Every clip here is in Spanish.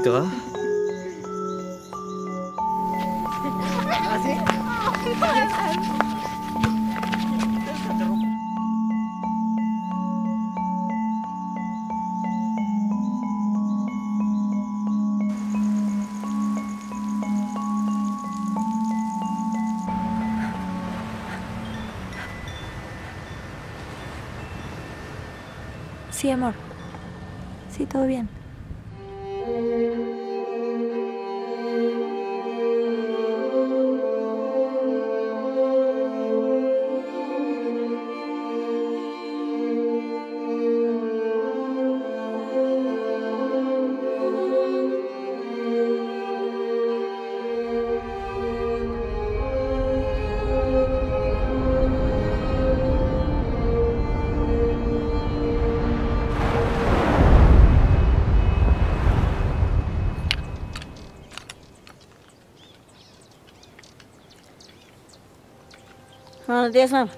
cuidadito, ¿ah? ¿eh? Sí, amor. Sí, todo bien. 嗯，对呀。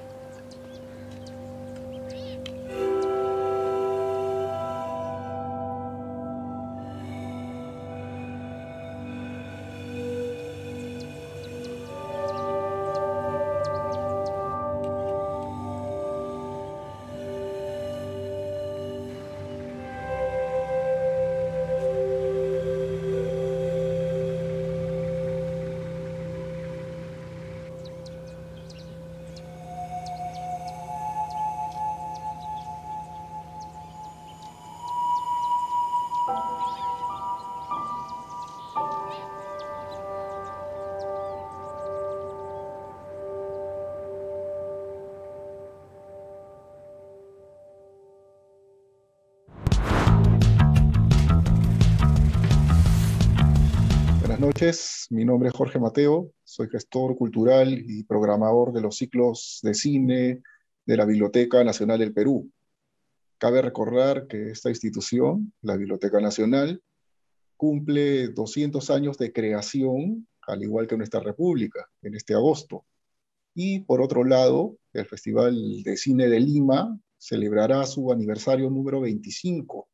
Mi nombre es Jorge Mateo, soy gestor cultural y programador de los ciclos de cine de la Biblioteca Nacional del Perú. Cabe recordar que esta institución, la Biblioteca Nacional, cumple 200 años de creación, al igual que nuestra República, en este agosto. Y por otro lado, el Festival de Cine de Lima celebrará su aniversario número 25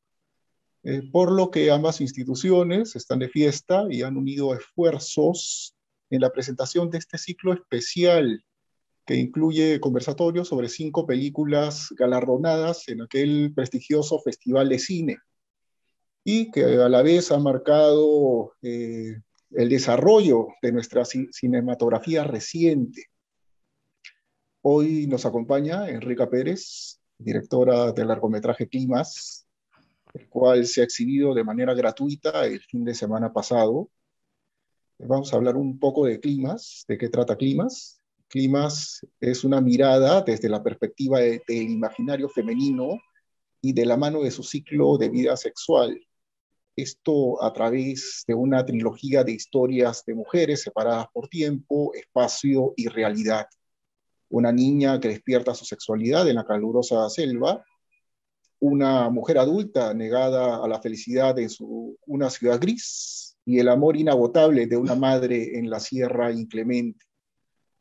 eh, por lo que ambas instituciones están de fiesta y han unido esfuerzos en la presentación de este ciclo especial que incluye conversatorios sobre cinco películas galardonadas en aquel prestigioso Festival de Cine y que a la vez ha marcado eh, el desarrollo de nuestra cinematografía reciente. Hoy nos acompaña Enrica Pérez, directora del largometraje Climas, el cual se ha exhibido de manera gratuita el fin de semana pasado. Vamos a hablar un poco de climas, de qué trata climas. Climas es una mirada desde la perspectiva del imaginario femenino y de la mano de su ciclo de vida sexual. Esto a través de una trilogía de historias de mujeres separadas por tiempo, espacio y realidad. Una niña que despierta su sexualidad en la calurosa selva, una mujer adulta negada a la felicidad en una ciudad gris y el amor inagotable de una madre en la sierra inclemente.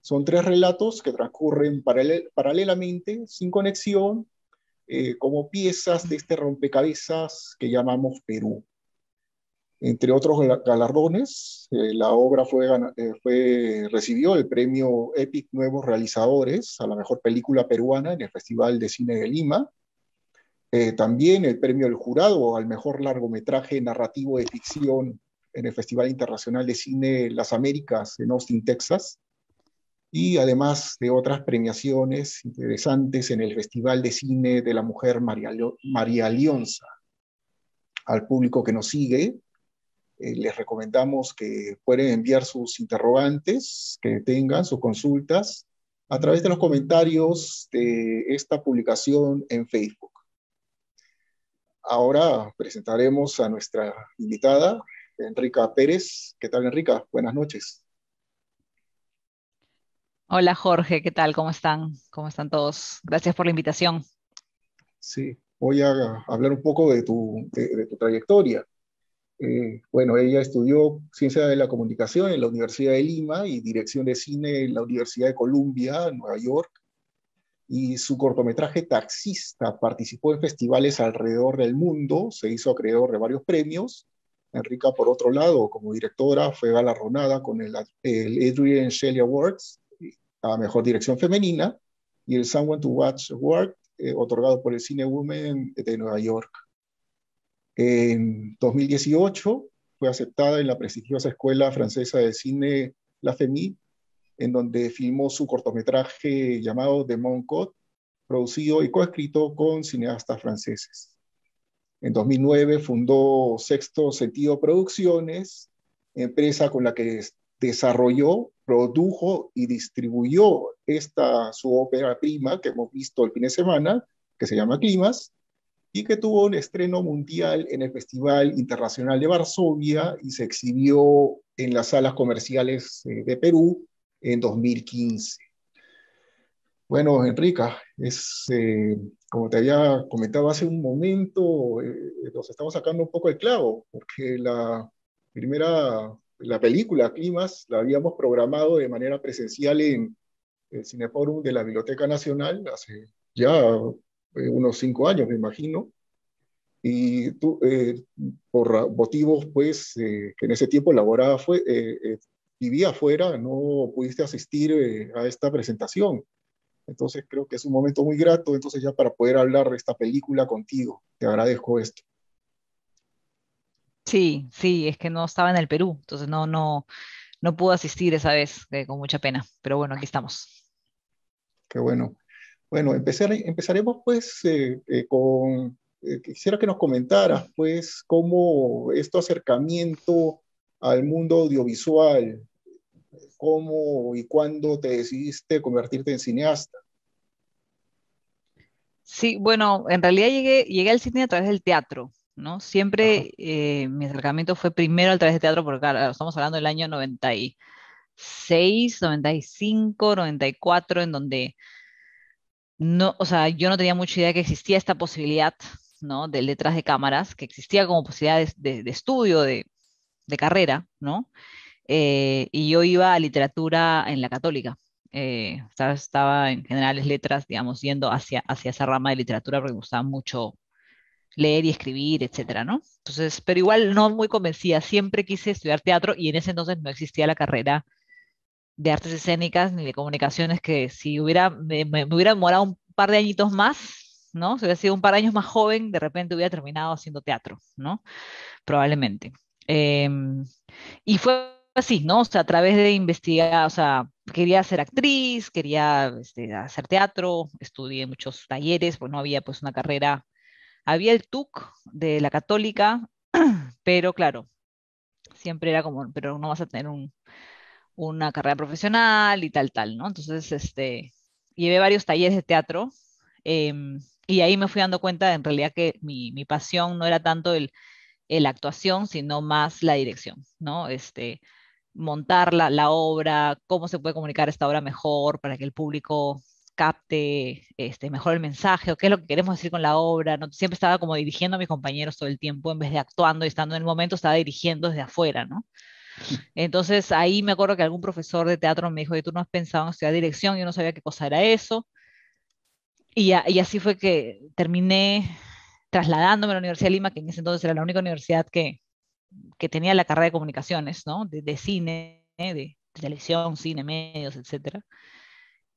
Son tres relatos que transcurren paralelamente, sin conexión, eh, como piezas de este rompecabezas que llamamos Perú. Entre otros galardones, eh, la obra fue, eh, fue, recibió el premio EPIC Nuevos Realizadores a la mejor película peruana en el Festival de Cine de Lima eh, también el premio del jurado al mejor largometraje narrativo de ficción en el Festival Internacional de Cine Las Américas en Austin, Texas. Y además de otras premiaciones interesantes en el Festival de Cine de la Mujer María, María Lionza. Al público que nos sigue, eh, les recomendamos que pueden enviar sus interrogantes, que tengan sus consultas, a través de los comentarios de esta publicación en Facebook. Ahora presentaremos a nuestra invitada, Enrica Pérez. ¿Qué tal, Enrica? Buenas noches. Hola, Jorge. ¿Qué tal? ¿Cómo están? ¿Cómo están todos? Gracias por la invitación. Sí, voy a hablar un poco de tu, de, tu trayectoria. Eh, bueno, ella estudió Ciencia de la Comunicación en la Universidad de Lima y Dirección de Cine en la Universidad de Columbia, Nueva York y su cortometraje Taxista participó en festivales alrededor del mundo, se hizo acreedor de varios premios. Enrica, por otro lado, como directora, fue galardonada con el, Adrian Shelley Awards a Mejor Dirección Femenina y el Someone to Watch Award, eh, otorgado por el Cine Women de Nueva York. En 2018 fue aceptada en la prestigiosa Escuela Francesa de Cine La FEMI en donde filmó su cortometraje llamado The Moncot, producido y coescrito con cineastas franceses. En 2009 fundó Sexto Sentido Producciones, empresa con la que desarrolló, produjo y distribuyó esta su ópera prima que hemos visto el fin de semana, que se llama Climas, y que tuvo un estreno mundial en el Festival Internacional de Varsovia y se exhibió en las salas comerciales eh, de Perú en 2015. Bueno, Enrica, es, eh, como te había comentado hace un momento, eh, nos estamos sacando un poco el clavo, porque la primera, la película Climas, la habíamos programado de manera presencial en el Cineforum de la Biblioteca Nacional hace ya eh, unos cinco años, me imagino, y tú, por motivos pues, que en ese tiempo elaboraba fue, vivía afuera, no pudiste asistir eh, a esta presentación. Entonces creo que es un momento muy grato, entonces ya para poder hablar de esta película contigo, te agradezco esto. Sí, sí, es que no estaba en el Perú, entonces no, no, no pude asistir esa vez con mucha pena, pero bueno, aquí estamos. Qué bueno. Bueno, empezaremos pues eh, eh, con, quisiera que nos comentaras pues cómo este acercamiento al mundo audiovisual cómo y cuándo te decidiste convertirte en cineasta? Sí, bueno, en realidad llegué, llegué al cine a través del teatro, ¿no? Siempre eh, mi acercamiento fue primero a través del teatro, porque estamos hablando del año 96, 95, 94, en donde no, o sea, yo no tenía mucha idea que existía esta posibilidad, ¿no? De letras de cámaras, que existía como posibilidad de, estudio, de, de carrera, ¿no? Eh, y yo iba a literatura en la católica. Eh, estaba, en generales letras, digamos, yendo hacia, hacia esa rama de literatura porque me gustaba mucho leer y escribir, etcétera, ¿no? Entonces, pero igual no muy convencida, siempre quise estudiar teatro y en ese entonces no existía la carrera de artes escénicas ni de comunicaciones que si hubiera, me, hubiera demorado un par de añitos más, ¿no? Si hubiera sido un par de años más joven, de repente hubiera terminado haciendo teatro, ¿no? Probablemente. Em, y fue sí ¿no? O sea, a través de investigar, o sea, quería ser actriz, quería este, hacer teatro, estudié muchos talleres, pues no había pues una carrera. Había el TUC de la católica, pero claro, siempre era como, pero no vas a tener un, una carrera profesional y tal, tal, ¿no? Entonces, este, llevé varios talleres de teatro em, y ahí me fui dando cuenta en realidad que mi, pasión no era tanto el, actuación, sino más la dirección, ¿no? Este, montar la, obra, cómo se puede comunicar esta obra mejor para que el público capte este, mejor el mensaje o qué es lo que queremos decir con la obra. ¿no? Siempre estaba como dirigiendo a mis compañeros todo el tiempo, en vez de actuando y estando en el momento, estaba dirigiendo desde afuera, Entonces ahí me acuerdo que algún profesor de teatro me dijo, tú no has pensado en estudiar dirección, yo no sabía qué cosa era eso. Y, y así fue que terminé trasladándome a la Universidad de Lima, que en ese entonces era la única universidad que, que tenía la carrera de comunicaciones, ¿no? De, cine, de, televisión, cine, medios, etc.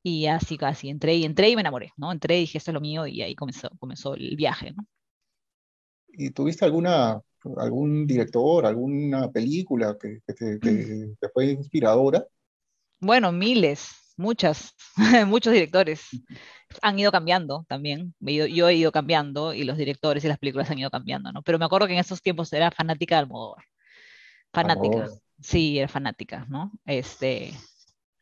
Y así casi entré y entré y me enamoré, ¿no? Entré y dije, esto es lo mío y ahí comenzó, comenzó el viaje, ¿no? ¿Y tuviste alguna, algún director, alguna película que, que te mm. fue inspiradora? Bueno, miles, muchas, muchos directores han ido cambiando también. Yo, he ido cambiando y los directores y las películas han ido cambiando, ¿no? Pero me acuerdo que en esos tiempos era fanática de Almodóvar. Fanática. Sí, era fanática, ¿no? Este,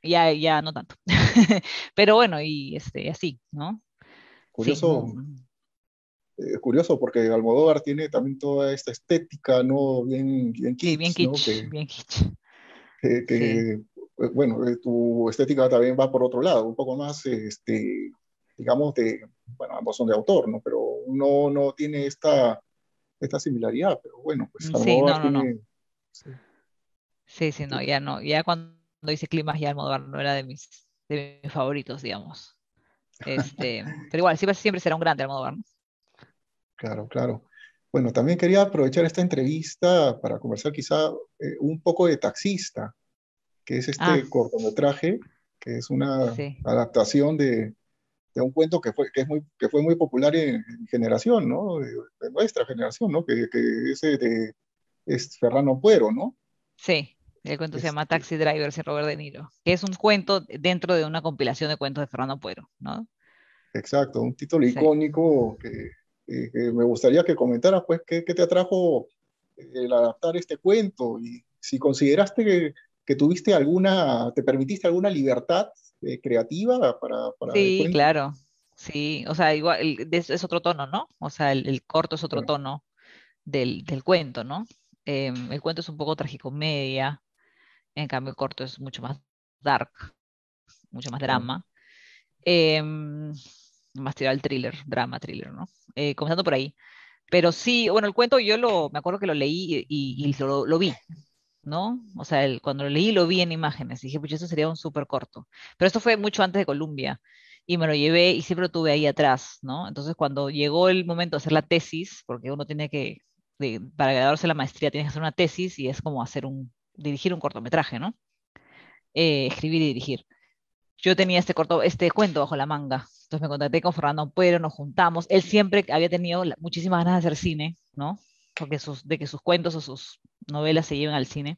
ya, ya no tanto. Pero bueno, y este, así, ¿no? Curioso. Eh, curioso porque Almodóvar tiene también toda esta estética, ¿no? Bien, bien kitsch. bien kitsch. bien Que, pues, bueno, eh, tu estética también va por otro lado, un poco más, este, digamos, de, bueno, ambos son de autor, ¿no? Pero uno no tiene esta, esta similaridad, pero bueno, pues sí, no, no, Sí. sí. no, ya no, ya cuando hice climas ya Almodóvar no era de mis, favoritos, digamos. Este, pero igual, siempre, siempre será un grande Almodóvar, ¿no? Claro, claro. Bueno, también quería aprovechar esta entrevista para conversar quizá eh, un poco de taxista que es este ah. cortometraje, que es una adaptación de, un cuento que fue, es muy, que fue muy popular en, en generación, ¿no? De, nuestra generación, ¿no? Que, que es de Ferrano Puero, ¿no? Sí, el cuento se llama este Taxi Driver, de Robert De Niro, que es un cuento dentro de una compilación de cuentos de Ferrano Puero, ¿no? Exacto, un título icónico eh, que, me gustaría que comentaras, pues, qué, qué te atrajo el adaptar este cuento y si consideraste que que tuviste alguna, te permitiste alguna libertad eh, creativa para... para sí, claro, sí, o sea, igual es, otro tono, ¿no? O sea, el, corto es otro tono del, del, cuento, ¿no? Em, el cuento es un poco tragicomedia, en cambio el corto es mucho más dark, mucho más drama. Em, más tirado al thriller, drama, thriller, ¿no? Eh, comenzando por ahí. Pero sí, bueno, el cuento yo lo, me acuerdo que lo leí y, lo, lo, vi. ¿no? O sea, el, cuando lo leí lo vi en imágenes y dije, pues eso sería un súper corto. Pero esto fue mucho antes de Columbia y me lo llevé y siempre lo tuve ahí atrás, ¿no? Entonces cuando llegó el momento de hacer la tesis, porque uno tiene que, para graduarse la maestría tienes que hacer una tesis y es como hacer un, dirigir un cortometraje, ¿no? Eh, escribir y dirigir. Yo tenía este corto, este cuento bajo la manga. Entonces me contacté con Fernando Ampuero, nos juntamos. Él siempre había tenido muchísimas ganas de hacer cine, ¿no? Porque sus, de que sus cuentos o sus novelas se llevan al cine.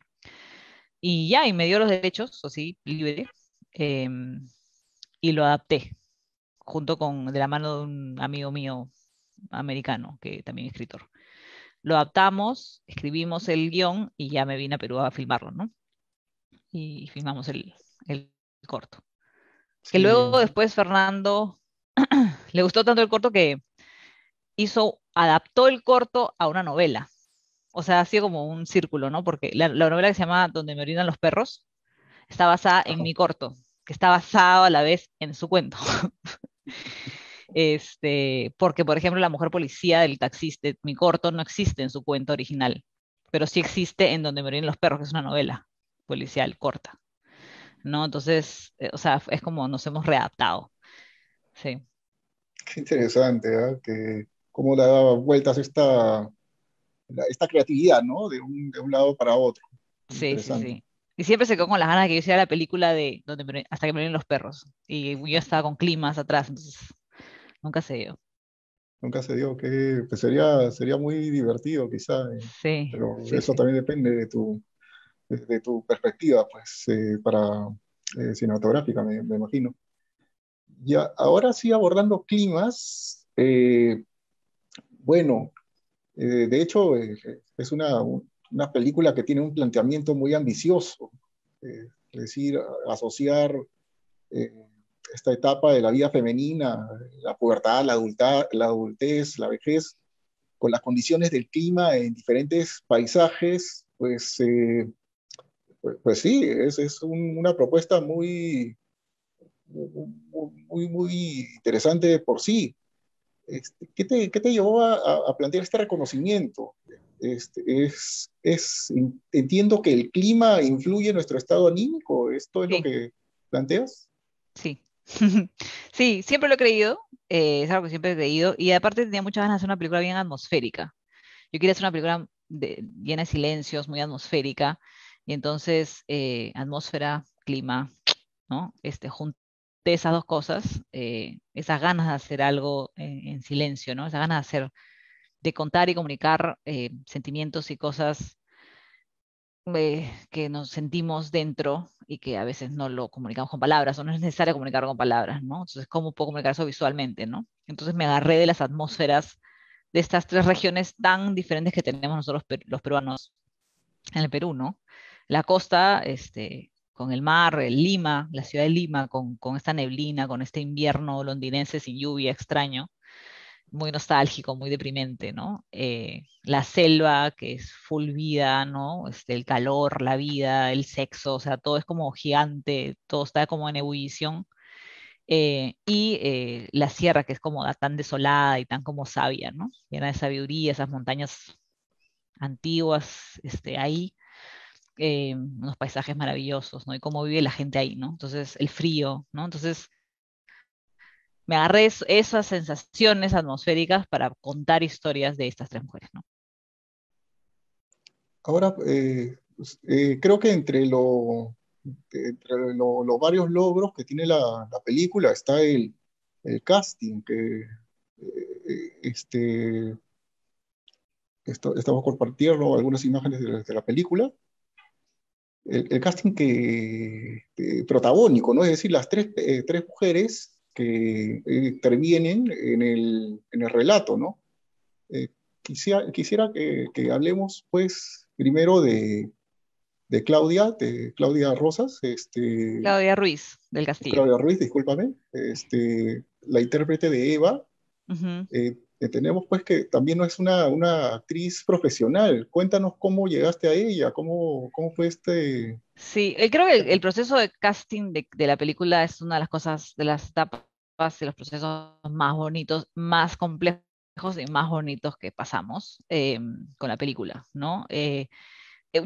Y ya, y me dio los derechos, o sí, libre, em, y lo adapté, junto con, de la mano de un amigo mío americano, que también es escritor. Lo adaptamos, escribimos el guión y ya me vine a Perú a filmarlo, ¿no? Y filmamos el, el corto. Que luego después Fernando le gustó tanto el corto que hizo, adaptó el corto a una novela o sea, ha sido como un círculo, ¿no? Porque la, novela que se llama Donde me orinan los perros está basada en mi corto, que está basado a la vez en su cuento. este, porque, por ejemplo, la mujer policía del taxista, mi corto, no existe en su cuento original, pero sí existe en Donde me orinan los perros, que es una novela policial corta. ¿No? Entonces, eh, o sea, es como nos hemos readaptado. Sí. Qué interesante, ¿verdad? ¿ah? Que cómo le daba vueltas esta esta creatividad, ¿no? De un, de un lado para otro. Sí, sí, sí. Y siempre se quedó con las ganas que yo hiciera la película de donde hasta que me vienen los perros. Y yo estaba con climas atrás, entonces nunca se dio. Nunca se dio, que sería, sería muy divertido quizás. Eh, sí. Pero eso también depende de tu, de, tu perspectiva, pues, eh, para eh, cinematográfica, me, imagino. Y ahora sí abordando climas, bueno, eh, de hecho, eh, es una, película que tiene un planteamiento muy ambicioso, eh, es decir, asociar esta etapa de la vida femenina, la pubertad, la, la adultez, la vejez, con las condiciones del clima en diferentes paisajes, pues, pues, pues, sí, es, una propuesta muy, muy interesante por sí. Este, ¿qué, te, llevó a, plantear este reconocimiento? Este, entiendo que el clima influye en nuestro estado anímico, ¿esto es lo que planteas? Sí. sí, siempre lo he creído, eh, es algo que siempre he creído, y aparte tenía muchas ganas de hacer una película bien atmosférica. Yo quería hacer una película llena de silencios, muy atmosférica, y entonces eh, atmósfera, clima, ¿no? Este, junto de esas dos cosas, eh, esas ganas de hacer algo en, silencio, ¿no? Esas ganas de hacer, de contar y comunicar eh, sentimientos y cosas eh, que nos sentimos dentro y que a veces no lo comunicamos con palabras, o no es necesario comunicarlo con palabras, ¿no? Entonces, ¿cómo puedo comunicar eso visualmente, ¿no? Entonces me agarré de las atmósferas de estas tres regiones tan diferentes que tenemos nosotros los peruanos en el Perú, ¿no? La costa, este, con el mar, el Lima, la ciudad de Lima, con, con esta neblina, con este invierno londinense sin lluvia extraño, muy nostálgico, muy deprimente, ¿no? Eh, la selva, que es full vida, ¿no? Este, el calor, la vida, el sexo, o sea, todo es como gigante, todo está como en ebullición. Eh, y eh, la sierra, que es como tan desolada y tan como sabia, ¿no? Llena de sabiduría, esas montañas antiguas, este, ahí eh, unos paisajes maravillosos, ¿no? Y cómo vive la gente ahí, ¿no? Entonces, el frío, ¿no? Entonces, me agarré esas sensaciones atmosféricas para contar historias de estas tres mujeres, Ahora, eh, pues, eh, creo que entre, los varios logros que tiene la, película está el, casting, que este, esto, estamos compartiendo algunas imágenes de la película el, casting eh, protagónico, ¿no? Es decir, las tres, eh, mujeres que eh, intervienen en el, relato, ¿no? quisiera, que, hablemos, pues, primero de, Claudia, de Claudia Rosas, este... Claudia Ruiz, del Castillo. Claudia Ruiz, discúlpame, este, la intérprete de Eva, tenemos pues que también no es una, actriz profesional. Cuéntanos cómo llegaste a ella, cómo, cómo fue este... Sí, eh, creo que el, proceso de casting de, la película es una de las cosas, de las etapas de los procesos más bonitos, más complejos y más bonitos que pasamos eh, con la película, ¿no? Eh,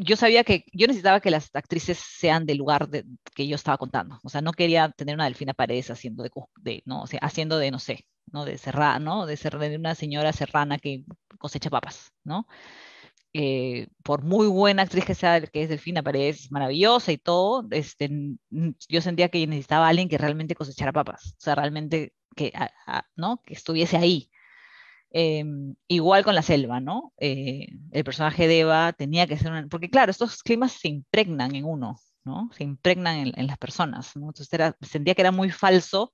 yo sabía que yo necesitaba que las actrices sean del lugar que yo estaba contando. O sea, no quería tener una Delfina Paredes haciendo de, no, sé, haciendo de, no sé, de serrano De, ser, de una señora serrana que cosecha papas, ¿no? Eh, por muy buena actriz que sea, que es Delfina Paredes, es maravillosa y todo, este, yo sentía que necesitaba a alguien que realmente cosechara papas, o sea, realmente que, ¿no? que estuviese ahí. Em, igual con la selva, ¿no? Eh, el personaje de Eva tenía que ser Porque claro, estos climas se impregnan en uno, ¿no? Se impregnan en, las personas, Entonces sentía que era muy falso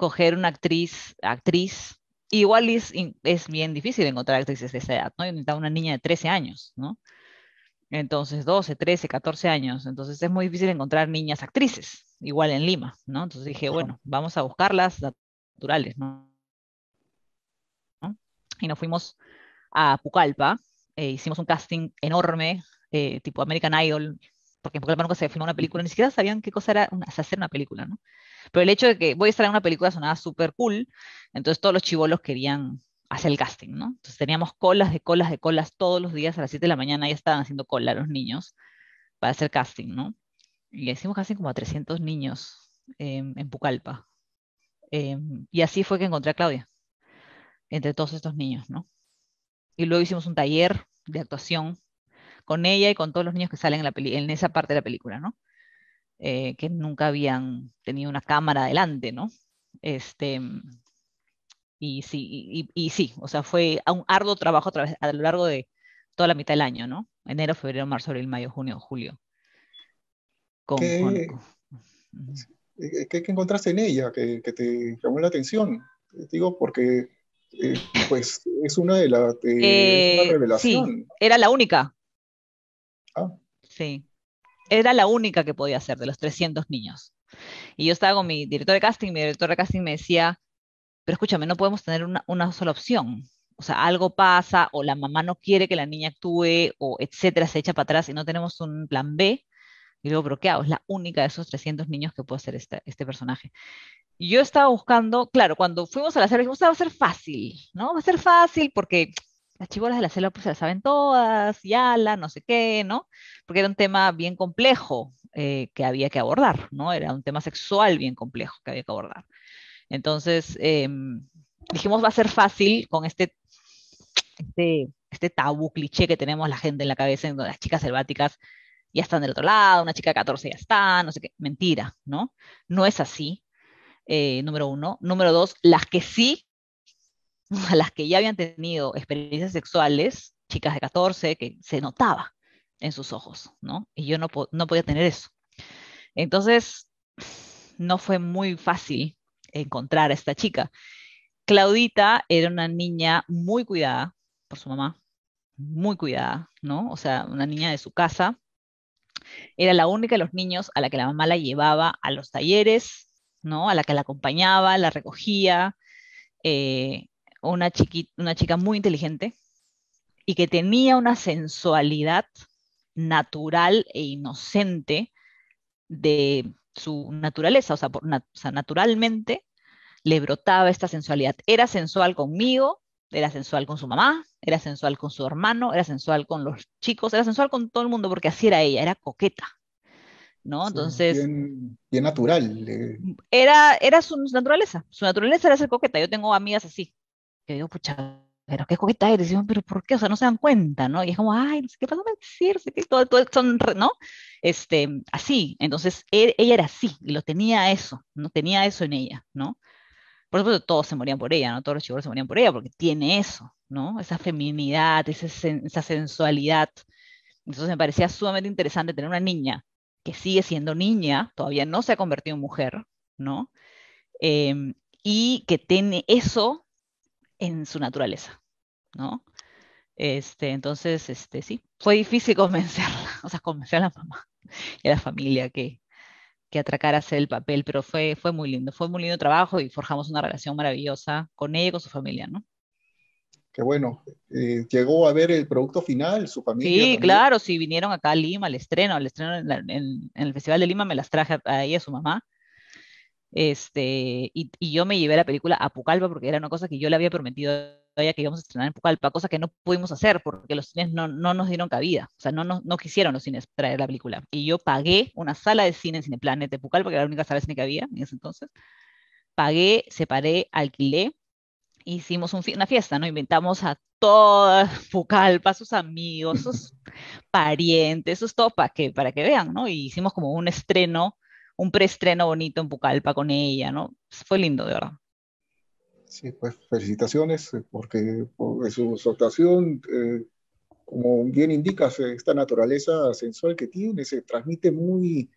coger una actriz, actriz, igual es, es bien difícil encontrar actrices de esa edad, ¿no? Yo necesitaba una niña de 13 años, ¿no? Entonces, 12, 13, 14 años. Entonces, es muy difícil encontrar niñas actrices, igual en Lima, ¿no? Entonces dije, bueno, vamos a buscarlas naturales, ¿no? Y nos fuimos a Pucallpa, e hicimos un casting enorme, eh, tipo American Idol, porque en Pucallpa nunca se filmó una película, ni siquiera sabían qué cosa era hacer una película, ¿no? Pero el hecho de que voy a estar en una película sonada súper cool, entonces todos los chivolos querían hacer el casting, ¿no? Entonces teníamos colas de colas de colas todos los días a las 7 de la mañana, ya estaban haciendo cola los niños para hacer casting, ¿no? Y hicimos casting como a 300 niños em, en Pucallpa. Em, y así fue que encontré a Claudia, entre todos estos niños, ¿no? Y luego hicimos un taller de actuación con ella y con todos los niños que salen en, la en esa parte de la película, ¿no? Eh, que nunca habían tenido una cámara adelante, ¿no? Este, y sí, y, sí, o sea, fue un arduo trabajo a, lo largo de toda la mitad del año, ¿no? Enero, febrero, marzo, abril, mayo, junio, julio. ¿Qué, encontraste en ella que, te llamó la atención? Digo, porque eh, pues es una de las eh, era la única. Ah. Sí era la única que podía hacer de los 300 niños. Y yo estaba con mi director de casting, mi director de casting me decía, pero escúchame, no podemos tener una, sola opción. O sea, algo pasa, o la mamá no quiere que la niña actúe, o etcétera, se echa para atrás y no tenemos un plan B. Y digo, pero ¿qué Es la única de esos 300 niños que puede hacer este, personaje. yo estaba buscando, claro, cuando fuimos a la serie, dijimos, va a ser fácil, ¿no? Va a ser fácil porque las chivolas de la selva pues se las saben todas, y ala, no sé qué, ¿no? Porque era un tema bien complejo eh, que había que abordar, ¿no? Era un tema sexual bien complejo que había que abordar. Entonces, em, dijimos, va a ser fácil con este, este, este tabú cliché que tenemos la gente en la cabeza, en donde las chicas selváticas ya están del otro lado, una chica de 14 ya está, no sé qué. Mentira, ¿no? No es así. Eh, número uno. Número dos, las que sí a las que ya habían tenido experiencias sexuales, chicas de 14, que se notaba en sus ojos, ¿no? Y yo no, podía tener eso. Entonces, no fue muy fácil encontrar a esta chica. Claudita era una niña muy cuidada por su mamá, muy cuidada, ¿no? O sea, una niña de su casa. Era la única de los niños a la que la mamá la llevaba a los talleres, ¿no? A la que la acompañaba, la recogía. Eh, una, chiquita, una chica muy inteligente y que tenía una sensualidad natural e inocente de su naturaleza, o sea, naturalmente le brotaba esta sensualidad. Era sensual conmigo, era sensual con su mamá, era sensual con su hermano, era sensual con los chicos, era sensual con todo el mundo porque así era ella, era coqueta. ¿no? Entonces... Bien, natural. Eh. Era, era su naturaleza, su naturaleza era ser coqueta. Yo tengo amigas así, yo digo, pucha, pero qué coqueta eres, pero ¿por qué? O sea, no se dan cuenta, ¿no? Y es como, ay, no sé qué pasa, me decir, que todo, todo, son, ¿no? Este, así, entonces e, ella era así, y lo tenía eso, no tenía eso en ella, ¿no? Por supuesto, todos se morían por ella, ¿no? Todos los chicos se morían por ella, porque tiene eso, ¿no? Esa feminidad, esa, esa sensualidad. Entonces me parecía sumamente interesante tener una niña que sigue siendo niña, todavía no se ha convertido en mujer, ¿no? Em, y que tiene eso en su naturaleza, ¿no? Este, entonces, este, sí, fue difícil convencerla, o sea, convencer a la mamá y a la familia que, que atracara hacer el papel, pero fue, fue muy lindo, fue muy lindo trabajo y forjamos una relación maravillosa con ella y con su familia, ¿no? Qué bueno, eh, llegó a ver el producto final, su familia. Sí, claro, sí, vinieron acá a Lima al estreno, al estreno en, el Festival de Lima me las traje a, ella, a su mamá, este, y, yo me llevé la película a Pucallpa porque era una cosa que yo le había prometido a ella que íbamos a estrenar en Pucallpa, cosa que no pudimos hacer porque los cines no, nos dieron cabida, o sea, no, no, quisieron los cines traer la película. Y yo pagué una sala de cine en Cineplanet de Pucallpa, que era la única sala de cine que había en ese entonces. Pagué, separé, alquilé, hicimos una fiesta, ¿no? Inventamos a todas Pucallpa, sus amigos, sus parientes, sus todo para que, para que vean, ¿no? Y hicimos como un estreno un preestreno bonito en Pucallpa con ella, ¿no? Pues, fue lindo, de verdad. Sí, pues felicitaciones, eh, porque su, actuación, eh, como bien indicas, eh, esta naturaleza sensual que tiene se transmite muy,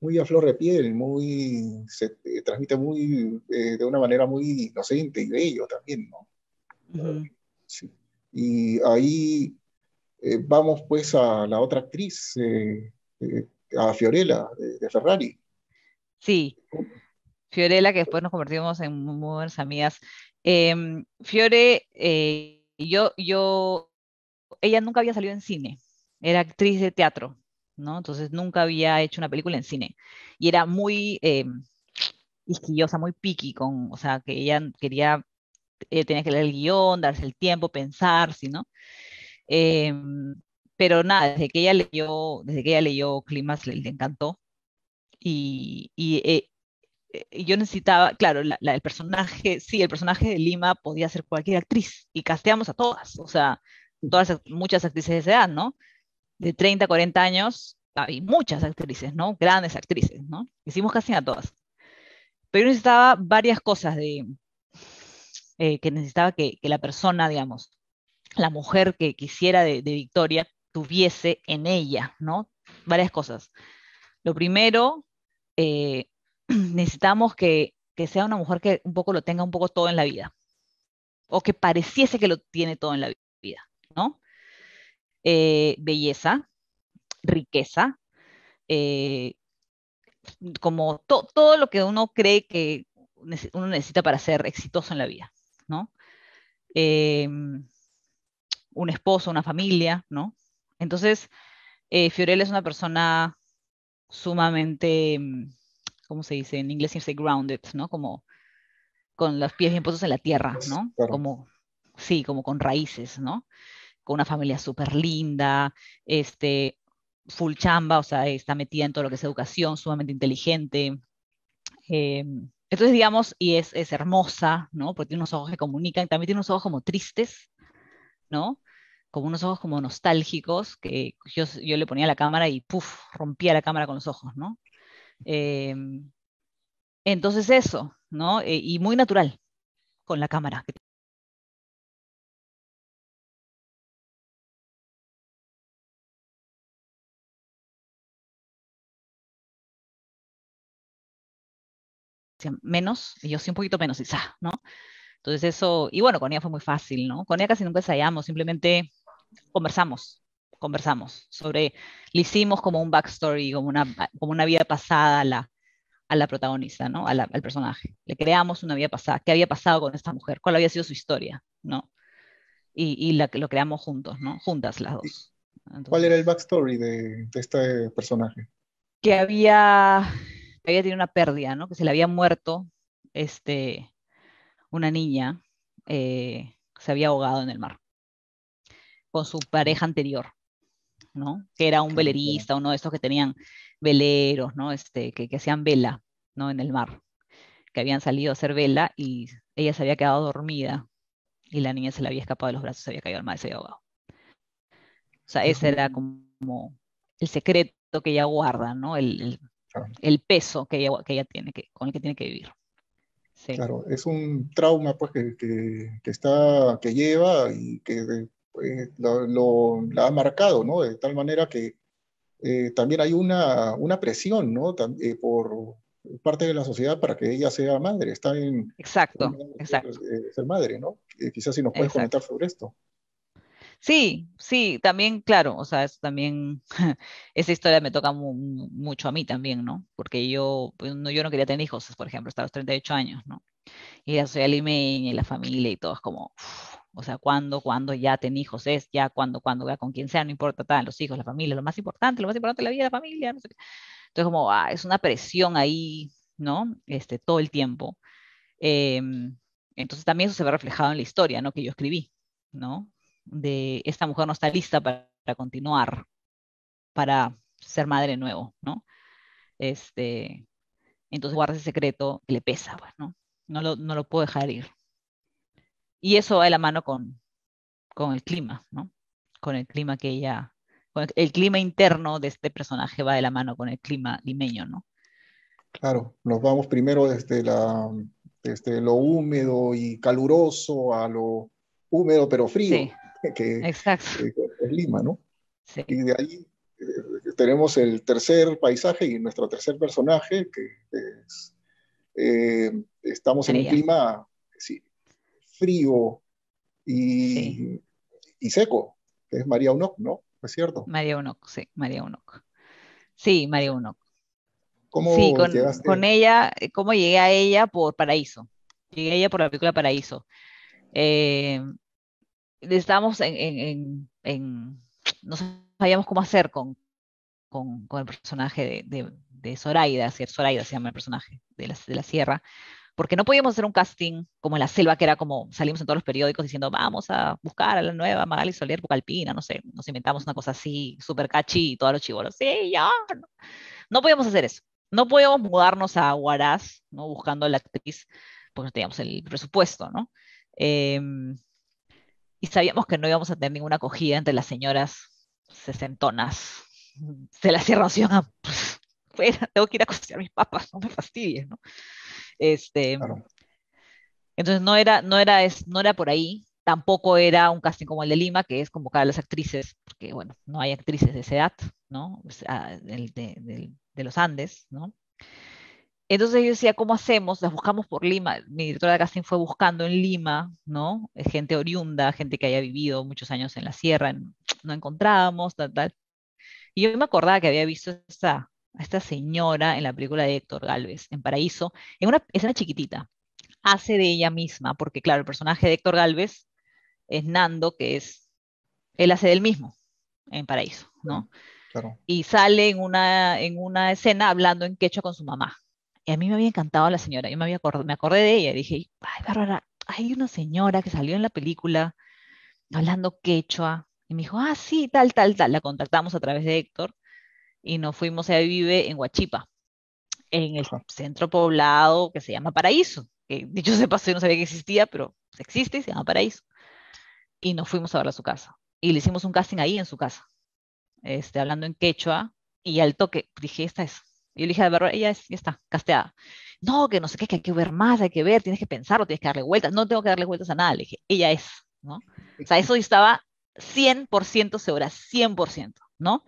muy a flor de piel, muy, se transmite muy, de una manera muy inocente y bello también, ¿no? sí. Y ahí vamos pues a la otra actriz, a Fiorella de Ferrari, Sí. Fiorella, que después nos convertimos en muy buenas amigas. Em, Fiore, eh, yo, yo, ella nunca había salido en cine, era actriz de teatro, ¿no? Entonces nunca había hecho una película en cine. Y era muy em, isquillosa, muy piqui, con, o sea, que ella quería, eh, tenía que leer el guión, darse el tiempo, pensar, ¿sí, no? Em, pero nada, desde que ella leyó, desde que ella leyó Climas, le encantó. Eh, eh, y, yo necesitaba, claro, la, el personaje, sí, el personaje de Lima podía ser cualquier actriz y casteamos a todas, o sea, todas, muchas actrices de esa edad, ¿no? De 30, 40 años, hay muchas actrices, ¿no? Grandes actrices, ¿no? Hicimos casting a todas. Pero yo necesitaba varias cosas de, eh, que necesitaba que, la persona, digamos, la mujer que quisiera de, de Victoria tuviese en ella, ¿no? Varias cosas. Lo primero, eh, necesitamos que, sea una mujer que un poco lo tenga un poco todo en la vida, o que pareciese que lo tiene todo en la vida, ¿no? Eh, belleza, riqueza, eh, como todo lo que uno cree que uno necesita para ser exitoso en la vida, ¿no? un esposo, una familia, ¿no? Entonces, eh, Fiorella es una persona sumamente, mm, ¿cómo se dice? En inglés se grounded, ¿no? Como con los pies bien puestos en la tierra, ¿no? Como, sí, como con raíces, ¿no? Con una familia súper linda, este, full chamba, o sea, está metida en todo lo que es educación, sumamente inteligente. Em, entonces, digamos, y es, es hermosa, ¿no? Porque tiene unos ojos que comunican, también tiene unos ojos como tristes, ¿no? como unos ojos como nostálgicos, que yo, le ponía la cámara y puff, rompía la cámara con los ojos, ¿no? Em, entonces eso, ¿no? E, y muy natural con la cámara. menos, y yo sí un poquito menos, quizá, ¿no? Entonces eso, y bueno, con ella fue muy fácil, ¿no? Con ella casi nunca ensayamos, simplemente conversamos, conversamos sobre, le hicimos como un backstory, como una, como una vida pasada a la, a la protagonista, ¿no? al personaje. Le creamos una vida pasada. ¿Qué había pasado con esta mujer? ¿Cuál había sido su historia? ¿No? Y, y lo creamos juntos, ¿no? Juntas las dos. ¿Cuál era el backstory de, este personaje? Que había, había tenido una pérdida, ¿no? Que se le había muerto este, una niña, eh, se había ahogado en el mar con su pareja anterior, ¿no? Que era un velerista, uno de estos que tenían veleros, ¿no? Este, que, que hacían vela, ¿no? En el mar, que habían salido a hacer vela y ella se había quedado dormida y la niña se le había escapado de los brazos, se había caído al mar se había ahogado. O sea, ese era como el secreto que ella guarda, ¿no? El, el, peso que ella, que ella tiene, que, con el que tiene que vivir. Claro, es un trauma pues que, que, está, que lleva y que eh, lo, la ha marcado, ¿no? De tal manera que eh, también hay una, presión, ¿no? Eh, por parte de la sociedad para que ella sea madre, está en... Exacto, exacto. Ser madre, ¿no? quizás si nos puedes comentar sobre esto. Sí, sí, también, claro, o sea, también, esa historia me toca mucho a mí también, ¿no? Porque yo pues, no, yo no quería tener hijos, por ejemplo, hasta los 38 años, ¿no? Y ya soy alimén en la familia y todo, es como, o sea, cuando, cuando ya ten hijos es, ya cuando, cuando con quien sea, no importa, tal, los hijos, la familia, lo más importante, lo más importante de la vida, la familia. No sé Entonces, como ah, es una presión ahí, ¿no? Este, todo el tiempo. Em, entonces, también eso se ve reflejado en la historia, ¿no? Que yo escribí, ¿no? De esta mujer no está lista para, continuar, para ser madre de nuevo, ¿no? Este, entonces guarda ese secreto le pesa, pues, ¿no? No no lo puedo dejar ir. Y eso va de la mano con, con el clima, ¿no? Con el clima que ella, el, clima interno de este personaje va de la mano con el clima limeño, ¿no? Claro, nos vamos primero desde, la, lo húmedo y caluroso a lo húmedo pero frío, sí, que, exacto. es Lima, ¿no? Sí. Y de ahí eh, tenemos el tercer paisaje y nuestro tercer personaje, que es, eh, estamos en un clima sí, frío y, seco, es María Unoc, ¿no? ¿Es cierto? María Unoc, sí, María Unoc. Sí, María Unoc. ¿Cómo sí, con, ella, eh, cómo llegué a ella por Paraíso. Llegué a ella por la película Paraíso. Eh, estábamos en, en, no sabíamos cómo hacer con, con, el personaje de, Zoraida, Zoraida se llama el personaje de de la Sierra, porque no podíamos hacer un casting como en la selva, que era como salimos en todos los periódicos diciendo, vamos a buscar a la nueva Magali Soler Bucalpina, no sé, nos inventamos una cosa así, súper cachi y todos los chivoros sí, ya. No podíamos hacer eso. No podíamos mudarnos a Huaraz, ¿no? buscando a la actriz, porque no teníamos el presupuesto, ¿no? Em, y sabíamos que no íbamos a tener ninguna acogida entre las señoras sesentonas de la cierración. Fuera, tengo que ir a a mis papas, no me fastidies, ¿no? Este, entonces no era, no, era, no era por ahí, tampoco era un casting como el de Lima, que es convocar a las actrices, porque bueno, no hay actrices de esa edad, ¿no? de, los Andes, ¿no? Entonces yo decía, ¿cómo hacemos? Las buscamos por Lima. Mi directora de casting fue buscando en Lima, ¿no? Gente oriunda, gente que haya vivido muchos años en la sierra, no encontrábamos, tal, tal. Y yo me acordaba que había visto esta, a esta señora en la película de Héctor Galvez, en Paraíso, en una escena chiquitita. Hace de ella misma, porque claro, el personaje de Héctor Galvez es Nando, que es, él hace del mismo en Paraíso, ¿no? Claro. Y sale en una, en una escena hablando en quechua con su mamá. Y a mí me había encantado la señora, yo me, había me acordé de ella dije, ay, Bárbara, hay una señora que salió en la película hablando quechua. Y me dijo, ah, sí, tal, tal, tal. La contactamos a través de Héctor y nos fuimos, a vive en Huachipa, en el centro poblado que se llama Paraíso. Que, dicho sea paso, yo no sabía que existía, pero existe y se llama Paraíso. Y nos fuimos a ver a su casa. Y le hicimos un casting ahí en su casa, este, hablando en quechua. Y al toque dije, esta es. Y yo le dije a Bárbara, ella es, ya está, casteada. No, que no sé qué, que hay que ver más, hay que ver, tienes que pensarlo, tienes que darle vueltas. No tengo que darle vueltas a nada, le dije, ella es, ¿no? O sea, eso estaba 100% segura, 100%, ¿no?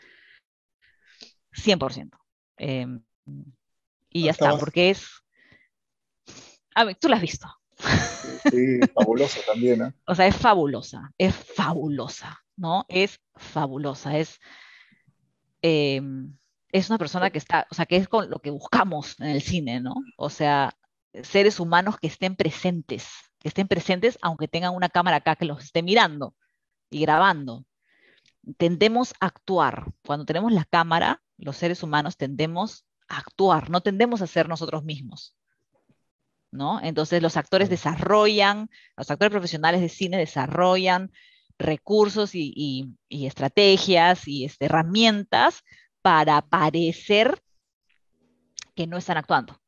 100%. Em, y ya ah, está, porque es... A ver, tú la has visto. Sí, fabulosa también. ¿eh? O sea, es fabulosa, es fabulosa, ¿no? Es fabulosa, es... Em, es una persona que está, o sea, que es con lo que buscamos en el cine, ¿no? O sea, seres humanos que estén presentes, que estén presentes aunque tengan una cámara acá que los esté mirando y grabando. Tendemos a actuar. Cuando tenemos la cámara, los seres humanos tendemos a actuar, no tendemos a ser nosotros mismos. ¿no? Entonces los actores desarrollan, los actores profesionales de cine desarrollan recursos y, estrategias y este, herramientas para parecer que no están actuando,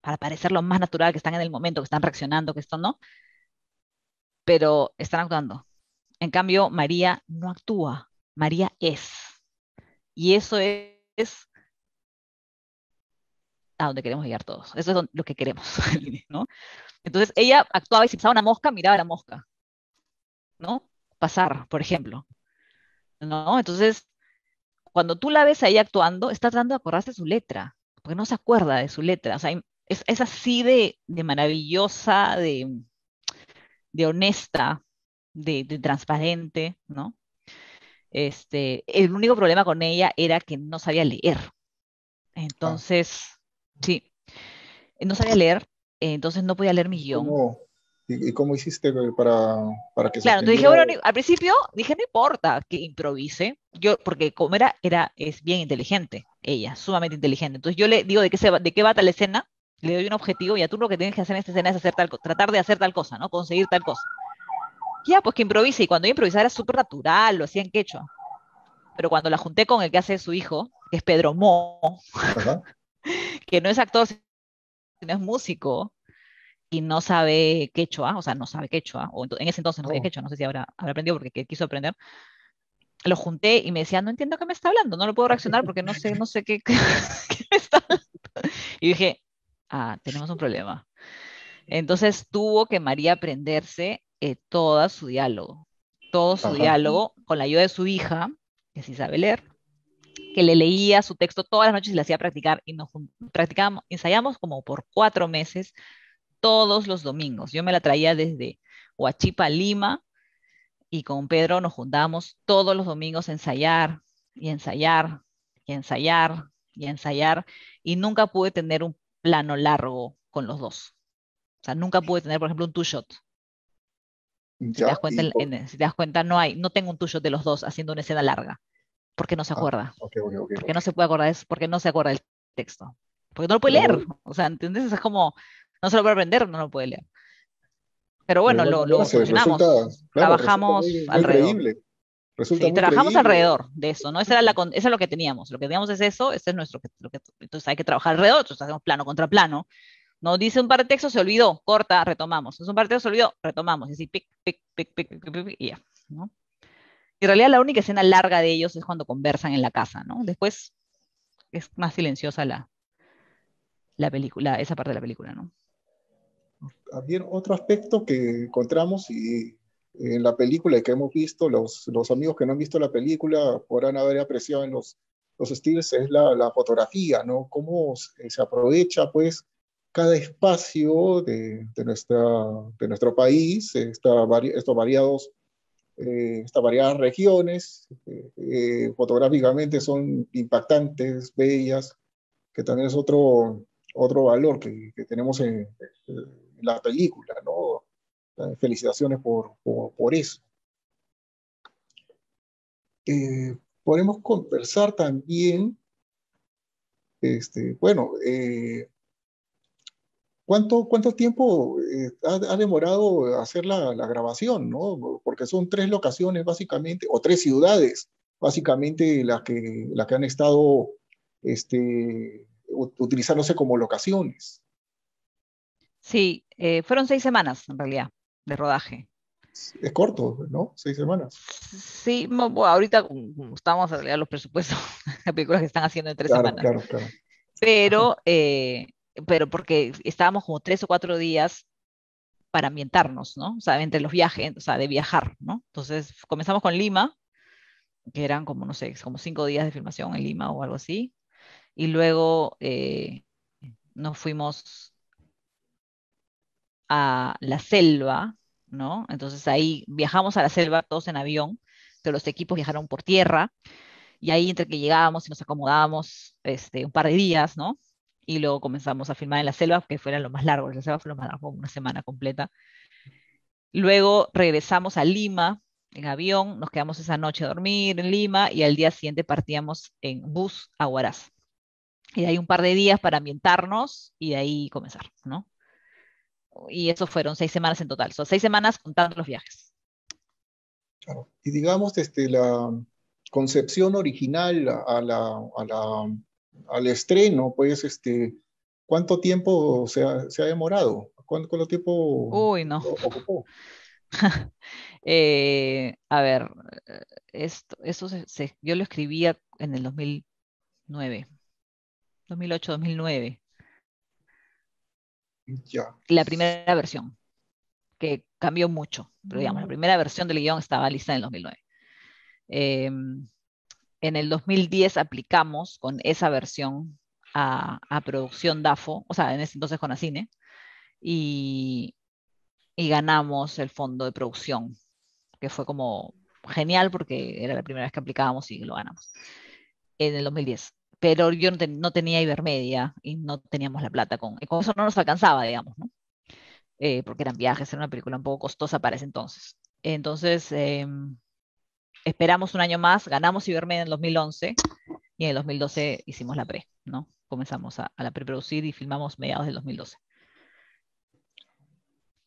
para parecer lo más natural, que están en el momento, que están reaccionando, que esto ¿no? Pero están actuando. En cambio, María no actúa, María es. Y eso es es a donde queremos llegar todos. Eso es lo que queremos, ¿no? Entonces ella actuaba y si pasaba una mosca, miraba a la mosca, ¿no? Pasar, por ejemplo, ¿no? Entonces, cuando tú la ves ahí actuando, está tratando de acordarse de su letra, porque no se acuerda de su letra. O sea, es, así de, maravillosa, de, de honesta, de, de transparente, ¿no? Este, el único problema con ella era que no sabía leer. Entonces, ah. sí, no sabía leer, entonces no podía leer mi guión. ¿Y, cómo hiciste para, para que Claro, entonces dije, bueno, al principio dije, no importa que improvise, yo, porque como era, era, es bien inteligente, ella, sumamente inteligente. Entonces yo le digo de qué, de qué va tal escena, le doy un objetivo y a tú lo que tienes que hacer en esta escena es hacer tal, tratar de hacer tal cosa, ¿no? Conseguir tal cosa ya, pues que improvise. Y cuando yo improvisaba era súper natural, lo hacía en quechua. Pero cuando la junté con el que hace su hijo, que es Pedro Mo, que no es actor, sino es músico, y no sabe quechua, o sea, no sabe quechua, o en ese entonces no sabía oh. quechua, no sé si habrá, aprendido porque quiso aprender lo junté y me decía, no entiendo qué me está hablando, no lo puedo reaccionar porque no sé, no sé qué, me está hablando. Y dije, ah, tenemos un problema. Entonces tuvo que María aprenderse eh, todo su diálogo, todo su diálogo con la ayuda de su hija, que sí sabe leer, que le leía su texto todas las noches y le hacía practicar y nos practicamos, ensayamos como por cuatro meses todos los domingos. Yo me la traía desde Huachipa, Lima, y con Pedro nos juntamos todos los domingos a ensayar y ensayar y ensayar y ensayar y nunca pude tener un plano largo con los dos. O sea, nunca pude tener, por ejemplo, un two shot. Si, te das cuenta, te das cuenta, no hay, no tengo un tuyo de los dos haciendo una escena larga, porque no se ah, acuerda. Ah, porque no se puede acordar, es porque no se acuerda el texto. Porque no lo puede leer. O sea, ¿entendés? Es como, no se lo puede aprender, no lo puede leer. Pero bueno, lo, solucionamos. trabajamos alrededor. trabajamos alrededor de eso, ¿no? era la, eso es lo que teníamos. Lo que teníamos es eso, ese es nuestro. entonces hay que trabajar alrededor, entonces hacemos plano contra plano, ¿no? Dice un par de textos, se olvidó, corta, retomamos. Es un par de textos, se olvidó, retomamos. Y así, pic, pic, pic, pic, y ya, Y en realidad la única escena larga de ellos es cuando conversan en la casa, ¿no? Después es más silenciosa la, la película, esa parte de la película, ¿no? También otro aspecto que encontramos y eh, en la película que hemos visto, los, los amigos que no han visto la película podrán haber apreciado en los, los estilos, es la, la, fotografía, ¿no? Cómo eh, se aprovecha, pues, cada espacio de, de, nuestra, de nuestro país, eh, esta, estos variados, eh, estas variadas regiones, eh, fotográficamente son impactantes, bellas, que también es otro, otro valor que, tenemos en, la película, ¿no? Felicitaciones por, por, eso. podemos conversar también, este, bueno, ¿Cuánto, cuánto tiempo eh, ha, ha, demorado hacer la, la, grabación? ¿no? Porque son tres locaciones básicamente, o tres ciudades básicamente las que, las que han estado este, utilizándose como locaciones. Sí, eh, fueron seis semanas en realidad de rodaje es corto, ¿no? Seis semanas. Sí, ahorita estamos a los presupuestos de películas que están haciendo en tres semanas. Claro, claro. Pero pero porque estábamos como tres o cuatro días para ambientarnos, ¿no? O sea, entre los viajes, o sea, de viajar, ¿no? Entonces comenzamos con Lima, que eran como, no sé, como cinco días de filmación en Lima o algo así, y luego eh, nos fuimos a la selva, ¿no? Entonces ahí viajamos a la selva todos en avión, pero los equipos viajaron por tierra, y ahí entre que llegábamos y nos acomodábamos este, un par de días, ¿no? y luego comenzamos a filmar en la selva, que fuera lo más largo, la selva fue lo más largo, una semana completa. Luego regresamos a Lima en avión, nos quedamos esa noche a dormir en Lima y al día siguiente partíamos en bus a Huaraz. Y de ahí un par de días para ambientarnos y de ahí comenzar, ¿no? Y eso fueron seis semanas en total, son seis semanas contando los viajes. Y digamos, desde la concepción original a la, a la al estreno, pues, este, ¿cuánto tiempo se ha, se ha demorado? ¿Cuánto, tiempo Uy, no. ocupó? Eh, a ver, esto, eso se, yo lo escribía en el 2009, 2008-2009. Ya. La primera versión, que cambió mucho, pero digamos, la primera versión del guión estaba lista en el 2009 en el 2010 aplicamos con esa versión a, producción DAFO, o sea, en ese entonces con Acine, y, y ganamos el fondo de producción, que fue como genial porque era la primera vez que aplicábamos y lo ganamos en el 2010. Pero yo no, tenía Ibermedia y no teníamos la plata con, con eso no nos alcanzaba, digamos, ¿no? Eh, porque eran viajes, era una película un poco costosa para ese entonces. Entonces, eh, esperamos un año más, ganamos Ibermed en 2011 y en el 2012 hicimos la pre, ¿no? Comenzamos a, a la preproducir y filmamos mediados del 2012.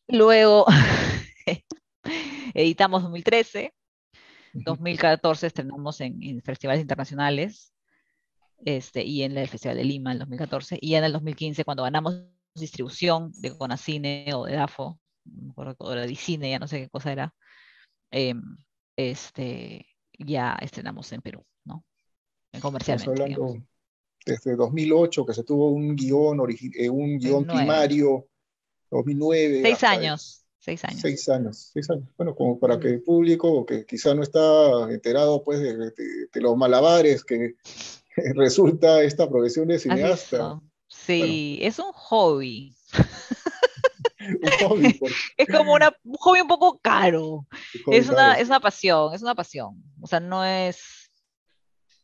Luego editamos 2013, 2014 estrenamos en, festivales internacionales este, y en el Festival de Lima en 2014 y en el 2015 cuando ganamos distribución de Conacine o de DAFO, no de Dicine, ya no sé qué cosa era. Eh, este, ya estrenamos en Perú, ¿no? Comercialmente. Estamos hablando desde 2008 que se tuvo un guión, eh, un primario, 2009. Seis años. Seis años. Seis años, Bueno, como para mm. que el público que quizá no está enterado pues de, los malabares que resulta esta profesión de cineasta. Sí, es un hobby. es como un hobby un poco caro. es, una, pasión, es una pasión. O sea, no es,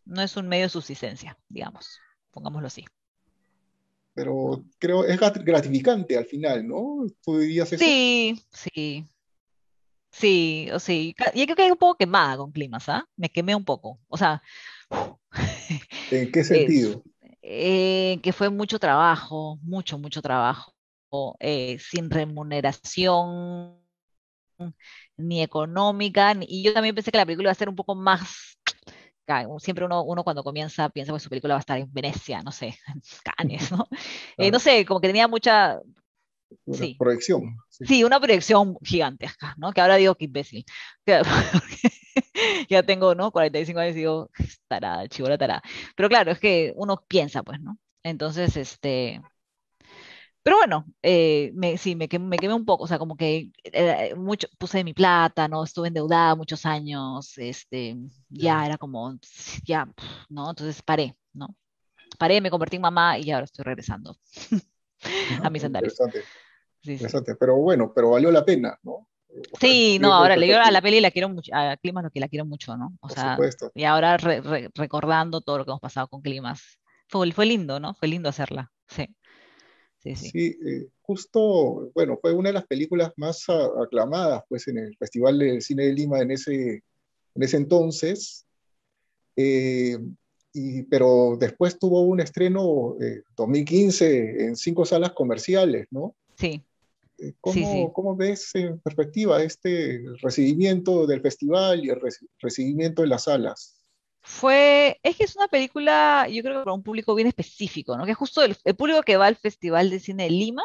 no es un medio de subsistencia, digamos, pongámoslo así. Pero creo es gratificante al final, ¿no? Sí, sí. Sí, o sí. Y creo que hay un poco quemada con climas, ¿ah? Me quemé un poco. O sea. ¿En qué sentido? Eh, que fue mucho trabajo, mucho, mucho trabajo. Eh, sin remuneración ni económica. y yo también pensé que la película iba a ser un poco más... Siempre uno, uno cuando comienza piensa que pues, su película va a estar en Venecia, no sé, en Cannes, ¿no? Eh, no sé, como que tenía mucha, proyección. Sí. una proyección gigantesca, ¿no? Que ahora digo que imbécil. ya tengo, ¿no? 45 años y digo, tarada, chivola tarada. Pero claro, es que uno piensa, pues, ¿no? Entonces, este, pero bueno, eh, sí, me, me quemé un poco, o sea, como que eh, mucho, puse mi plata, ¿no? Estuve endeudada muchos años, este, ya era como, ya, ¿no? Entonces paré, ¿no? Paré, me convertí en mamá y ahora estoy regresando a ah, mis andares. Interesante. pero bueno, pero valió la pena, ¿no? sí, no, ahora le digo a la peli la quiero mucho, a Climas lo que la quiero mucho, ¿no? O por sea, supuesto. y ahora recordando todo lo que hemos pasado con Climas. Fue, fue lindo, ¿no? Fue lindo hacerla, sí sí, eh, justo, bueno, fue una de las películas más aclamadas pues, en el Festival del Cine de Lima en ese, en ese entonces. Eh, pero después tuvo un estreno 2015 eh, en cinco salas comerciales, ¿no? Sí. sí. ¿Cómo, ves en perspectiva este recibimiento del festival y el recibimiento de las salas? fue, es que es una película, yo creo que para un público bien específico, ¿no? Que justo el, público que va al Festival de Cine de Lima,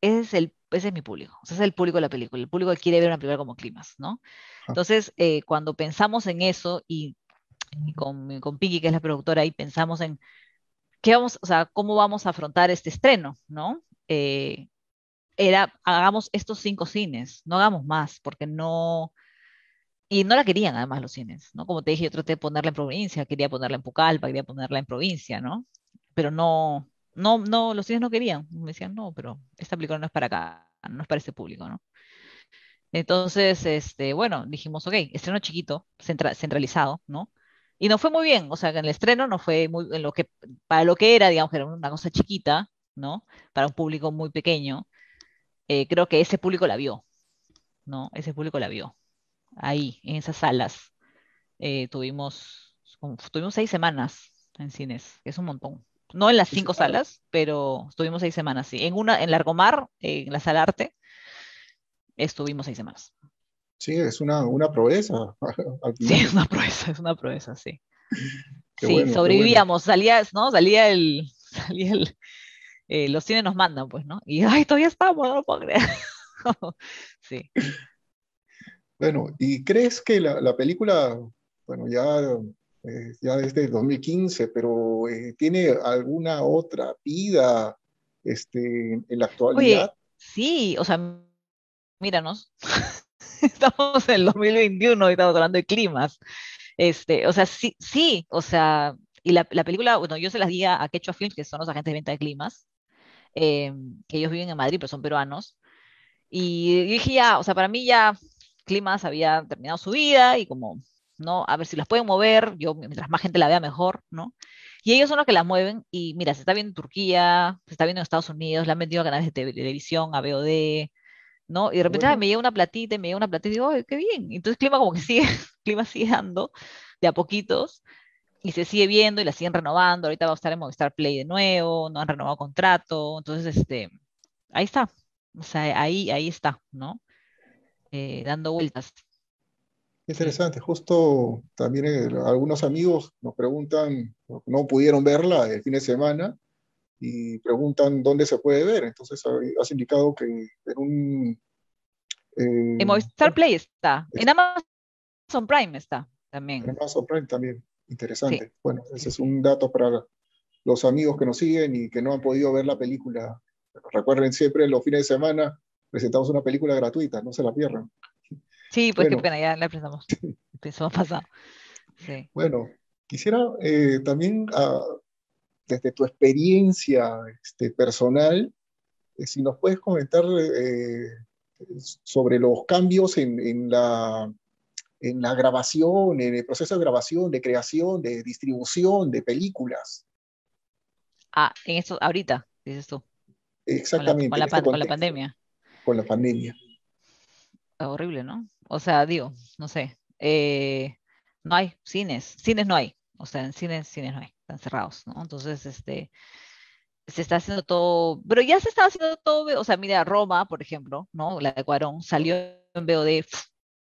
ese es, el, mi público, ese es el público de la película, el público que quiere ver una película como Climas, ¿no? Entonces, eh, cuando pensamos en eso y, con, con que es la productora, y pensamos en qué vamos, o sea, cómo vamos a afrontar este estreno, ¿no? Eh, era, hagamos estos cinco cines, no hagamos más, porque no, y no la querían además los cines, ¿no? Como te dije, yo traté de ponerla en provincia, quería ponerla en Pucallpa, quería ponerla en provincia, ¿no? Pero no, no, no, los cines no querían, me decían, no, pero esta película no es para acá, no es para este público, ¿no? Entonces, este, bueno, dijimos, ok, estreno chiquito, centralizado, ¿no? Y no fue muy bien, o sea, que en el estreno no fue muy, en lo que, para lo que era, digamos, que era una cosa chiquita, ¿no? Para un público muy pequeño, eh, creo que ese público la vio, ¿no? Ese público la vio ahí, en esas salas. Eh, tuvimos, tuvimos seis semanas en cines, es un montón. No en las cinco salas, pero estuvimos seis semanas, sí. En una, en Largomar, en la sala arte, estuvimos seis semanas. Sí, es una, una proeza. sí, es una proeza, es una proeza, sí. sí, sobrevivíamos, ¿no? Salía el, eh, los cines nos mandan, pues, ¿no? Y, todavía estamos, no lo puedo creer. sí. Bueno, ¿y crees que la, película, bueno, ya, eh, ya desde 2015, pero eh, tiene alguna otra vida este, en la actualidad? sí, o sea, míranos, estamos en el 2021 y estamos hablando de climas. Este, o sea, sí, sí, o sea, y la, película, bueno, yo se las di a Quechua Films, que son los agentes de venta de climas, eh, que ellos viven en Madrid, pero son peruanos. Y yo dije, ya, o sea, para mí ya, Climas había terminado su vida y como, ¿no? A ver si las pueden mover, yo mientras más gente la vea mejor, ¿no? Y ellos son los que la mueven y mira, se está viendo en Turquía, se está viendo en Estados Unidos, la han vendido a canales de televisión, a BOD, ¿no? Y de repente me llega una platita y me llega una platita y digo, ¡ay, qué bien! Entonces Clima como que sigue, Clima sigue dando de a poquitos y se sigue viendo y la siguen renovando. Ahorita va a estar en Movistar Play de nuevo, no han renovado contrato, entonces este, ahí está, o sea, ahí, ahí está, ¿no? Eh, dando vueltas. Interesante, justo también eh, algunos amigos nos preguntan, no pudieron verla el fin de semana y preguntan dónde se puede ver. Entonces has indicado que en un... Eh, en Movistar Play está, en Amazon Prime está también. En Amazon Prime también, interesante. Bueno, ese es un dato para los amigos que nos siguen y que no han podido ver la película. Recuerden siempre los fines de semana presentamos una película gratuita, no se la pierdan. Sí, pues bueno. ya la presentamos. empezó a pasado. Bueno, quisiera eh, también, ah, desde tu experiencia este, personal, eh, si nos puedes comentar eh, sobre los cambios en, la, en la grabación, en el proceso de grabación, de creación, de distribución de películas. Ah, en eso ahorita, dices tú. Exactamente. con la este pandemia con la pandemia. Horrible, ¿no? O sea, digo, no sé. Eh, no hay cines, cines no hay. O sea, en cines, cines no hay, están cerrados, ¿no? Entonces, este, se está haciendo todo, pero ya se está haciendo todo, o sea, mira, Roma, por ejemplo, ¿no? La de Cuarón salió en VOD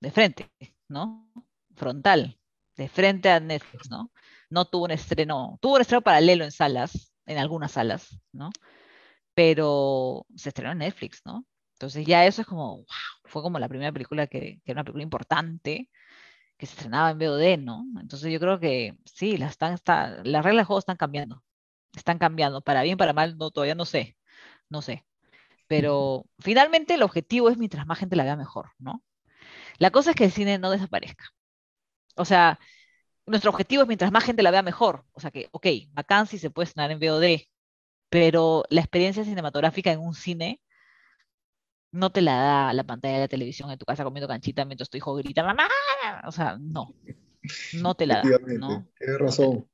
de frente, ¿no? Frontal, de frente a Netflix, ¿no? No tuvo un estreno, tuvo un estreno paralelo en salas, en algunas salas, ¿no? Pero se estrenó en Netflix, ¿no? Entonces ya eso es como, wow, fue como la primera película que, que, era una película importante que se estrenaba en VOD, ¿no? Entonces yo creo que sí, las, están, está, las reglas del juego están cambiando, están cambiando, para bien, para mal, no, todavía no sé, no sé. Pero finalmente el objetivo es mientras más gente la vea mejor, ¿no? La cosa es que el cine no desaparezca. O sea, nuestro objetivo es mientras más gente la vea mejor. O sea que, ok, vacancy se puede estrenar en VOD, pero la experiencia cinematográfica en un cine no te la da la pantalla de la televisión en tu casa comiendo canchita mientras tu hijo grita, mamá. O sea, no. No te la da. ¿no? Tienes razón.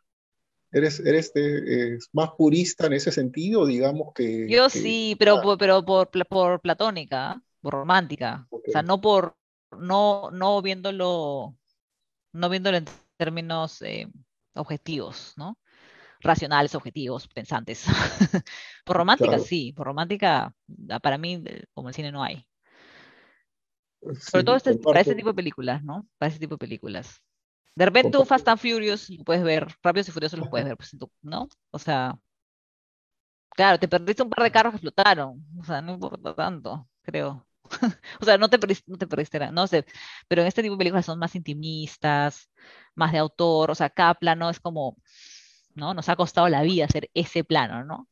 Eres, eres eh, eh, más purista en ese sentido, digamos que... Yo sí, pero, por, pero por, por, platónica, por romántica. O sea, no por... No, no viéndolo... No viéndolo en términos eh, objetivos, ¿no? racionales, objetivos, pensantes. por romántica, sí, por romántica, ah, para mí, eh, como el cine no hay. Sobre todo este, para ese tipo de películas, ¿no? Para ese tipo de películas. De repente tú Fast and Furious lo puedes ver, Rápidos y Furiosos los puedes ver, pues, ¿no? O sea, claro, te perdiste un par de carros que explotaron, o sea, no importa tanto, creo. o sea, no te perdiste, no te perdiste, no sé, pero en este tipo de películas son más intimistas, más de autor, o sea, cada ¿no? es como, ¿no? Nos ha costado la vida hacer ese plano, ¿no?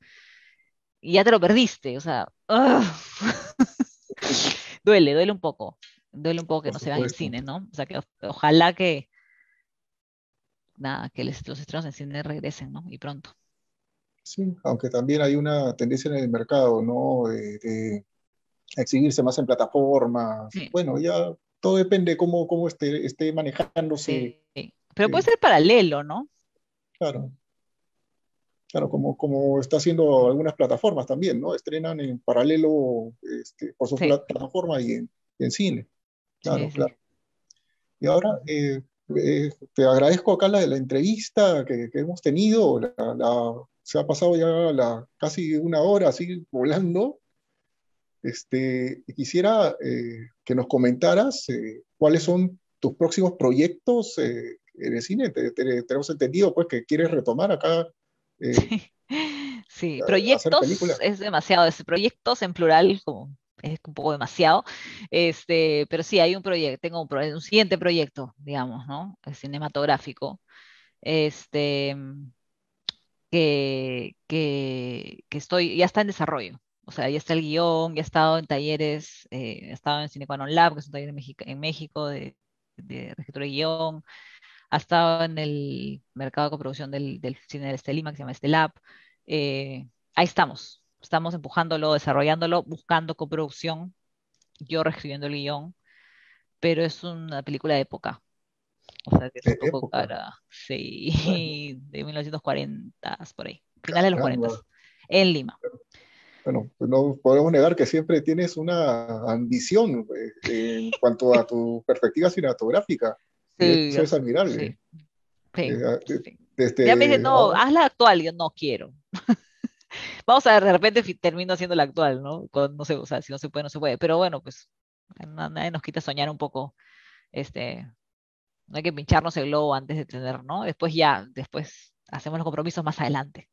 Y ya te lo perdiste, o sea, duele, duele un poco, duele un poco que no se vean en cine, ¿no? O sea, que ojalá que, nada, que los estrenos en cine regresen, ¿no? Y pronto. Sí, aunque también hay una tendencia en el mercado, ¿no? De, exhibirse más en plataformas. Bueno, ya todo depende de cómo esté, esté manejándose. Sí. Pero puede ser paralelo, ¿no? Claro. Claro, como, como está haciendo algunas plataformas también, ¿no? Estrenan en paralelo este, por su plataforma y en, en, cine. Claro, claro. Y ahora eh, eh, te agradezco acá la, la entrevista que, que, hemos tenido. se ha pasado ya la, casi una hora así volando. Este, quisiera eh, que nos comentaras cuáles son tus próximos proyectos en el cine. tenemos entendido pues, que quieres retomar acá eh, sí, proyectos es demasiado, proyectos en plural como es un poco demasiado, este, pero sí hay un proyecto, tengo un, siguiente proyecto, digamos, ¿no? cinematográfico, este, mm, que, estoy, ya está en desarrollo. O sea, ya está el guión, ya he estado en talleres, eh, he estado en Cinequanon Lab, que es un taller en México, en México de, de, de escritura de guión, ha estado en el mercado de coproducción del, del cine del Estelima, que se llama Estelab. Eh, ahí estamos, estamos empujándolo, desarrollándolo, buscando coproducción, yo reescribiendo el guión, pero es una película de época. O sea, que es un poco sí, de 1940, por ahí, finales de los 40, en Lima bueno, pues no podemos negar que siempre tienes una ambición eh, en cuanto a tu perspectiva cinematográfica. Sí, es admirable. Eh, eh, este, ya me dice, no, haz la actual, yo no quiero. Vamos a ver, de repente termino haciendo la actual, ¿no? no sé, o sea, si no se puede, no se puede. Pero bueno, pues nadie nos quita soñar un poco. Este, no hay que pincharnos el globo antes de tener, ¿no? Después ya, después hacemos los compromisos más adelante.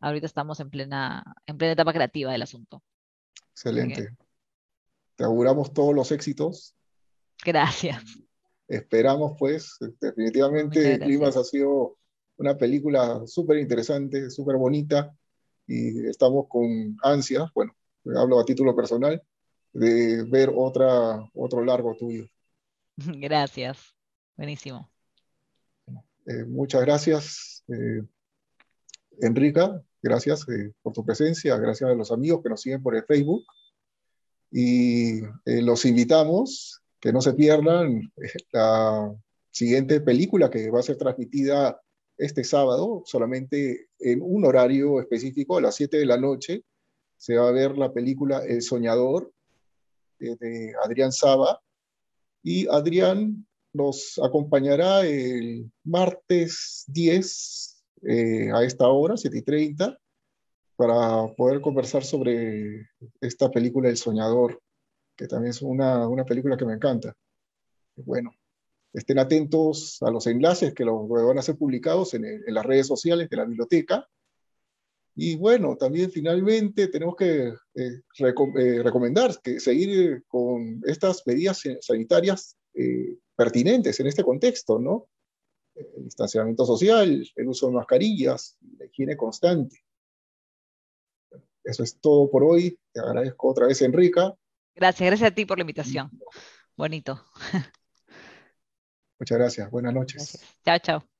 Ahorita estamos en plena, en plena etapa creativa del asunto. Excelente. Te auguramos todos los éxitos. Gracias esperamos pues, definitivamente Climas ha sido una película súper interesante, súper bonita y estamos con ansias, bueno, hablo a título personal, de ver otra, otro largo tuyo. Gracias, buenísimo. Eh, muchas gracias, eh, Enrica, gracias eh, por tu presencia, gracias a los amigos que nos siguen por el Facebook y eh, los invitamos que no se pierdan la siguiente película que va a ser transmitida este sábado, solamente en un horario específico, a las 7 de la noche, se va a ver la película El Soñador eh, de Adrián Saba. Y Adrián nos acompañará el martes 10 eh, a esta hora, 7 y 30, para poder conversar sobre esta película El Soñador que también es una, una película que me encanta. Bueno, estén atentos a los enlaces que los, van a ser publicados en, las redes sociales de la biblioteca. Y bueno, también finalmente tenemos que eh, eh, recomendar que seguir eh, con estas medidas sanitarias pertinentes en este contexto, ¿no? El distanciamiento social, el uso de mascarillas, la higiene constante. Eso es todo por hoy. Te agradezco otra vez, Enrica, Gracias, gracias a ti por la invitación. Bonito. Muchas gracias. Buenas noches. Chao, chao.